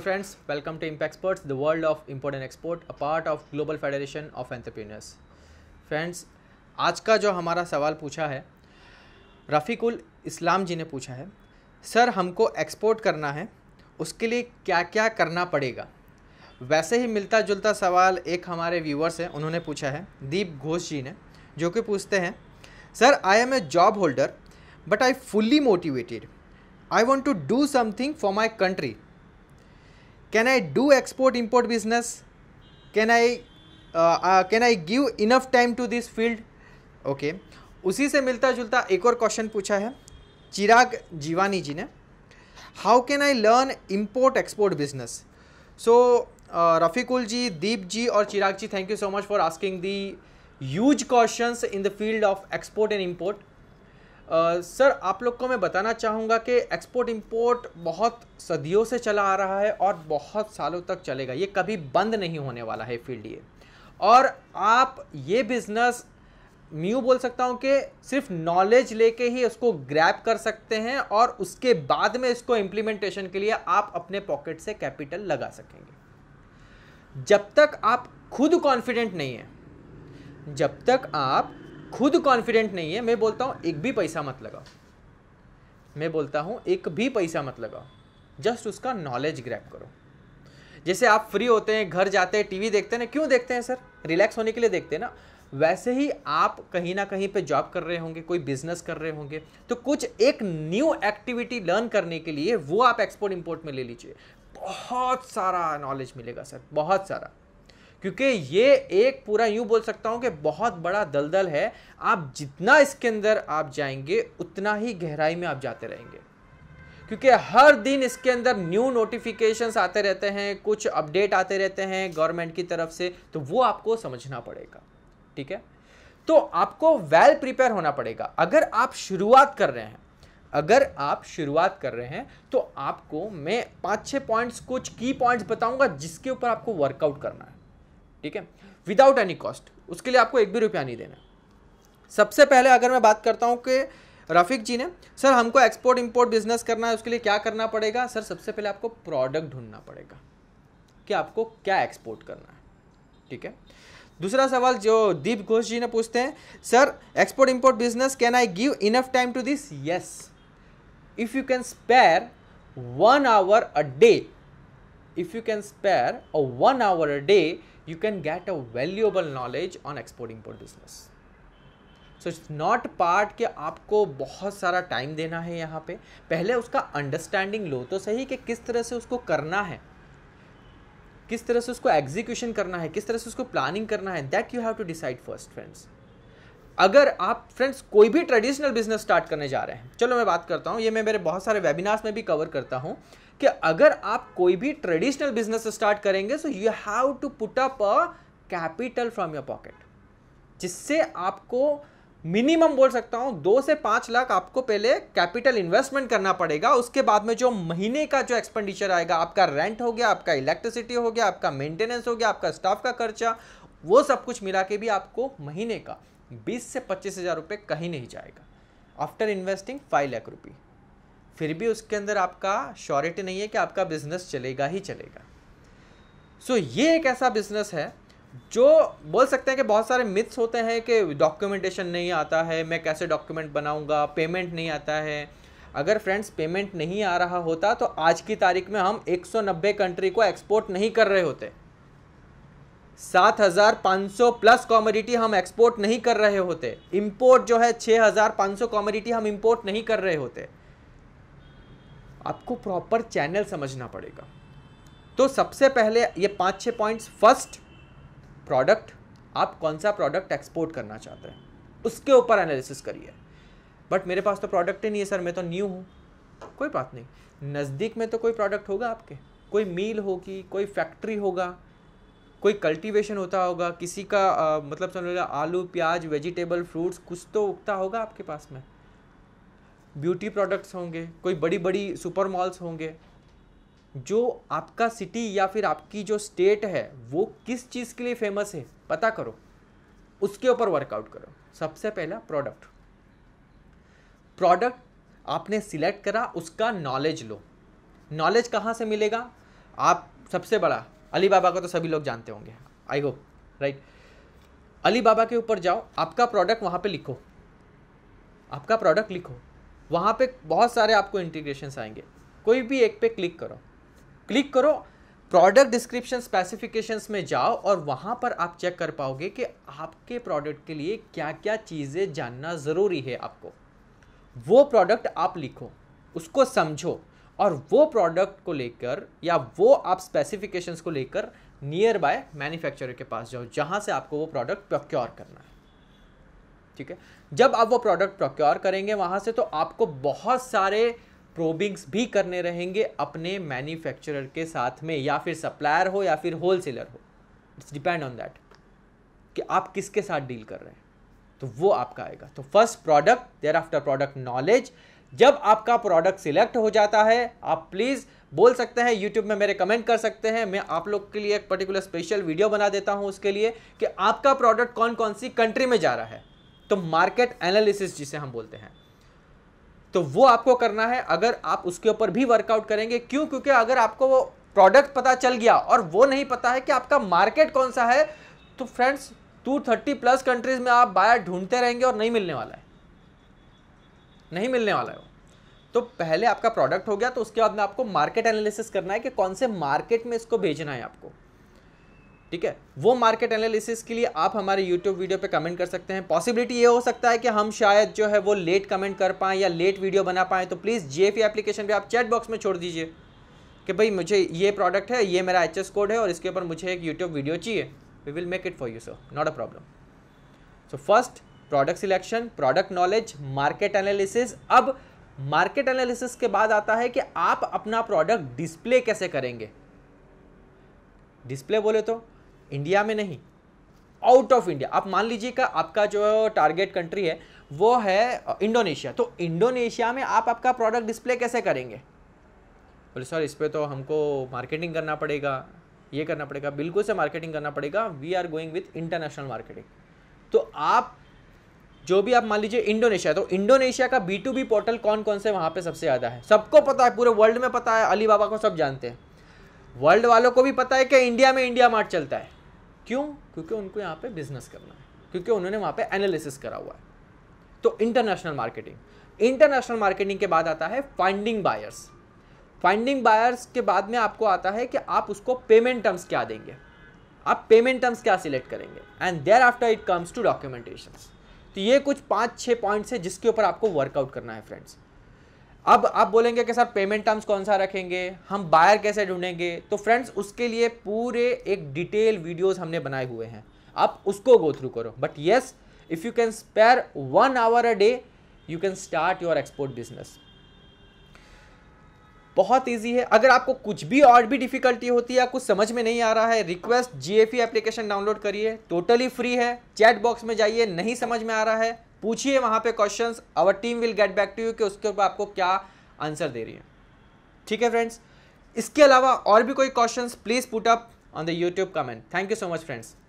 Friends welcome to impact experts the world of import and export a part of global federation of entrepreneurs friends आज का जो हमारा सवाल पूछा है रफ़ीकुल इस्लाम जी ने पूछा है सर हमको एक्सपोर्ट करना है उसके लिए क्या क्या करना पड़ेगा वैसे ही मिलता जुलता सवाल एक हमारे व्यूवर्स हैं उन्होंने पूछा है दीप घोष जी ने जो कि पूछते हैं sir I am a job holder but I fully motivated I want to do something for my country can I do export import business can I can I give enough time to this field okay उसी से मिलता जुलता एक और question पूछा है चिराग जीवानी जी ने how can I learn import export business so Rafikul ji Deep ji और Chirag ji thank you so much for asking the use question in the field of export and import sir uh, आप लोग को मैं बताना चाहूँगा कि एक्सपोर्ट इंपोर्ट बहुत सदियों से चला आ रहा है और बहुत सालों तक चलेगा ये कभी बंद नहीं होने वाला है फील्ड ये और आप ये बिज़नेस म्यू बोल सकता हूँ कि सिर्फ नॉलेज लेके ही उसको ग्रैप कर सकते हैं और उसके बाद में इसको इम्प्लीमेंटेशन के लिए आप अपने पॉकेट से कैपिटल लगा सकेंगे जब तक आप खुद कॉन्फिडेंट नहीं हैं जब तक आप खुद कॉन्फिडेंट नहीं है मैं बोलता हूँ एक भी पैसा मत लगाओ मैं बोलता हूँ एक भी पैसा मत लगाओ जस्ट उसका नॉलेज ग्रैप करो जैसे आप फ्री होते हैं घर जाते हैं टीवी देखते हैं ना क्यों देखते हैं सर रिलैक्स होने के लिए देखते हैं ना वैसे ही आप कहीं ना कहीं पे जॉब कर रहे होंगे कोई बिजनेस कर रहे होंगे तो कुछ एक न्यू एक्टिविटी लर्न करने के लिए वो आप एक्सपोर्ट इंपोर्ट में ले लीजिए बहुत सारा नॉलेज मिलेगा सर बहुत सारा क्योंकि ये एक पूरा यूं बोल सकता हूं कि बहुत बड़ा दलदल है आप जितना इसके अंदर आप जाएंगे उतना ही गहराई में आप जाते रहेंगे क्योंकि हर दिन इसके अंदर न्यू नोटिफिकेशंस आते रहते हैं कुछ अपडेट आते रहते हैं गवर्नमेंट की तरफ से तो वो आपको समझना पड़ेगा ठीक है तो आपको वेल well प्रिपेयर होना पड़ेगा अगर आप शुरुआत कर रहे हैं अगर आप शुरुआत कर रहे हैं तो आपको मैं पाँच छः पॉइंट्स कुछ की पॉइंट्स बताऊंगा जिसके ऊपर आपको वर्कआउट करना है ठीक है विदाउट एनी कॉस्ट उसके लिए आपको एक भी रुपया नहीं देना सबसे पहले अगर मैं बात करता हूँ कि रफीक जी ने सर हमको एक्सपोर्ट इम्पोर्ट बिजनेस करना है उसके लिए क्या करना पड़ेगा सर सबसे पहले आपको प्रोडक्ट ढूंढना पड़ेगा कि आपको क्या एक्सपोर्ट करना है ठीक है दूसरा सवाल जो दीप घोष जी ने पूछते हैं sir export import business can I give enough time to this yes if you can spare one hour a day if you can spare a one hour a day you can get a valuable knowledge on exporting import business. So it's not part कि आपको बहुत सारा time देना है यहाँ पे पहले उसका अंडरस्टैंडिंग लो तो सही कि किस तरह से उसको करना है किस तरह से उसको एग्जीक्यूशन करना है किस तरह से उसको प्लानिंग करना है that you have to decide first friends अगर आप फ्रेंड्स कोई भी ट्रेडिशनल बिजनेस स्टार्ट करने जा रहे हैं चलो मैं बात करता हूँ ये मैं मेरे बहुत सारे वेबिनार्स में भी कवर करता हूँ कि अगर आप कोई भी ट्रेडिशनल बिजनेस स्टार्ट करेंगे so you have to put up a capital from your pocket जिससे आपको मिनिमम बोल सकता हूं दो से पांच लाख आपको पहले कैपिटल इन्वेस्टमेंट करना पड़ेगा उसके बाद में जो महीने का जो एक्सपेंडिचर आएगा आपका रेंट हो गया आपका इलेक्ट्रिसिटी हो गया आपका मेंटेनेंस हो गया आपका स्टाफ का खर्चा वो सब कुछ मिला के भी आपको महीने का बीस से पच्चीस हज़ार रुपये कहीं नहीं जाएगा आफ्टर इन्वेस्टिंग फाइव लाख रुपये फिर भी उसके अंदर आपका श्योरिटी नहीं है कि आपका बिजनेस चलेगा ही चलेगा सो so, ये एक ऐसा बिजनेस है जो बोल सकते हैं कि बहुत सारे मिथ्स होते हैं कि डॉक्यूमेंटेशन नहीं आता है मैं कैसे डॉक्यूमेंट बनाऊंगा पेमेंट नहीं आता है अगर फ्रेंड्स पेमेंट नहीं आ रहा होता तो आज की तारीख में हम 190 कंट्री को एक्सपोर्ट नहीं कर रहे होते 7,500 प्लस कॉमोडिटी हम एक्सपोर्ट नहीं कर रहे होते इंपोर्ट जो है 6,500 कॉमोडिटी हम इंपोर्ट नहीं कर रहे होते आपको प्रॉपर चैनल समझना पड़ेगा तो सबसे पहले ये पाँच छः पॉइंट्स फर्स्ट प्रोडक्ट आप कौन सा प्रोडक्ट एक्सपोर्ट करना चाहते हैं उसके ऊपर एनालिसिस करिए बट मेरे पास तो प्रोडक्ट ही नहीं है सर मैं तो न्यू हूँ कोई बात नहीं नज़दीक में तो कोई प्रोडक्ट होगा आपके कोई मील होगी कोई फैक्ट्री होगा कोई कल्टीवेशन होता होगा किसी का आ, मतलब समझ लो आलू प्याज वेजिटेबल फ्रूट्स कुछ तो उगता होगा आपके पास में ब्यूटी प्रोडक्ट्स होंगे कोई बड़ी बड़ी सुपर मॉल्स होंगे जो आपका सिटी या फिर आपकी जो स्टेट है वो किस चीज़ के लिए फेमस है पता करो उसके ऊपर वर्कआउट करो सबसे पहला प्रोडक्ट प्रोडक्ट आपने सिलेक्ट करा उसका नॉलेज लो नॉलेज कहाँ से मिलेगा आप सबसे बड़ा अली बाबा को तो सभी लोग जानते होंगे I hope right Alibaba के ऊपर जाओ आपका प्रोडक्ट वहाँ पे लिखो आपका प्रोडक्ट लिखो वहाँ पे बहुत सारे आपको इंटीग्रेशन आएंगे कोई भी एक पे क्लिक करो क्लिक करो प्रोडक्ट डिस्क्रिप्शन स्पेसिफिकेशंस में जाओ और वहाँ पर आप चेक कर पाओगे कि आपके प्रोडक्ट के लिए क्या क्या चीज़ें जानना ज़रूरी है आपको वो प्रोडक्ट आप लिखो उसको समझो और वो प्रोडक्ट को लेकर या वो आप स्पेसिफिकेशंस को लेकर नियर बाय मैन्युफैक्चरर के पास जाओ जहाँ से आपको वो प्रोडक्ट प्रोक्योर करना है ठीक है जब आप वो प्रोडक्ट प्रोक्योर करेंगे वहाँ से तो आपको बहुत सारे प्रोबिंग्स भी करने रहेंगे अपने मैन्युफैक्चरर के साथ में या फिर सप्लायर हो या फिर होलसेलर हो इट्स डिपेंड ऑन दैट कि आप किसके साथ डील कर रहे हैं तो वो आपका आएगा तो first product thereafter product knowledge जब आपका प्रोडक्ट सिलेक्ट हो जाता है आप प्लीज़ बोल सकते हैं यूट्यूब में मेरे कमेंट कर सकते हैं मैं आप लोग के लिए एक पर्टिकुलर स्पेशल वीडियो बना देता हूँ उसके लिए कि आपका प्रोडक्ट कौन कौन सी कंट्री में जा रहा है तो मार्केट एनालिसिस जिसे हम बोलते हैं तो वो आपको करना है अगर आप उसके ऊपर भी वर्कआउट करेंगे क्यों क्योंकि अगर आपको वो प्रोडक्ट पता चल गया और वो नहीं पता है कि आपका मार्केट कौन सा है तो friends two thirty plus countries में आप बायर ढूंढते रहेंगे और नहीं मिलने वाला है नहीं मिलने वाला है वो तो पहले आपका प्रोडक्ट हो गया तो उसके बाद में आपको मार्केट एनालिसिस करना है कि कौन से मार्केट में इसको भेजना है आपको ठीक है वो मार्केट एनालिसिस के लिए आप हमारे यूट्यूब वीडियो पे कमेंट कर सकते हैं पॉसिबिलिटी ये हो सकता है कि हम शायद जो है वो लेट कमेंट कर पाएँ या लेट वीडियो बना पाएँ तो प्लीज़ जी एप्लीकेशन पर आप चैट बॉक्स में छोड़ दीजिए कि भाई मुझे ये प्रोडक्ट है ये मेरा एच कोड है और इसके ऊपर मुझे एक यूट्यूब वीडियो चाहिए we will make it for you sir not a problem so first product selection product knowledge market analysis अब मार्केट एनालिसिस के बाद आता है कि आप अपना प्रोडक्ट डिस्प्ले कैसे करेंगे डिस्प्ले बोले तो इंडिया में नहीं आउट ऑफ इंडिया आप मान लीजिए आपका जो टारगेट कंट्री है वो है इंडोनेशिया तो इंडोनेशिया में आप आपका प्रोडक्ट डिस्प्ले कैसे करेंगे बोले सर इस पर तो हमको मार्केटिंग करना पड़ेगा ये करना पड़ेगा बिल्कुल से मार्केटिंग करना पड़ेगा we are going with international marketing तो आप जो भी आप मान लीजिए इंडोनेशिया तो इंडोनेशिया का बी टू बी पोर्टल कौन कौन से वहाँ पे सबसे ज़्यादा है सबको पता है पूरे वर्ल्ड में पता है अली बाबा को सब जानते हैं वर्ल्ड वालों को भी पता है कि इंडिया में इंडिया मार्ट चलता है क्यों क्योंकि उनको यहाँ पे बिजनेस करना है क्योंकि उन्होंने वहाँ पे एनालिसिस करा हुआ है तो इंटरनेशनल मार्केटिंग इंटरनेशनल मार्केटिंग के बाद आता है फाइंडिंग बायर्स फाइंडिंग बायर्स के बाद में आपको आता है कि आप उसको पेमेंट टर्म्स क्या देंगे आप पेमेंट टर्म्स क्या सिलेक्ट करेंगे and thereafter it comes to documentation तो ये कुछ पाँच छः पॉइंट्स है जिसके ऊपर आपको वर्कआउट करना है फ्रेंड्स अब आप बोलेंगे कि सर पेमेंट टर्म्स कौन सा रखेंगे हम बायर कैसे ढूंढेंगे तो फ्रेंड्स उसके लिए पूरे एक डिटेल वीडियोस हमने बनाए हुए हैं आप उसको गो थ्रू करो but yes if you can spare one hour a day you can start your export business बहुत ईजी है अगर आपको कुछ भी और भी डिफिकल्टी होती है कुछ समझ में नहीं आ रहा है रिक्वेस्ट जी एप्लीकेशन डाउनलोड करिए टोटली फ्री है चैट बॉक्स में जाइए नहीं समझ में आ रहा है पूछिए वहां पे questions our team will get back to you कि उसके ऊपर आपको क्या आंसर दे रही है ठीक है फ्रेंड्स इसके अलावा और भी कोई questions please put up on the YouTube comment thank you so much friends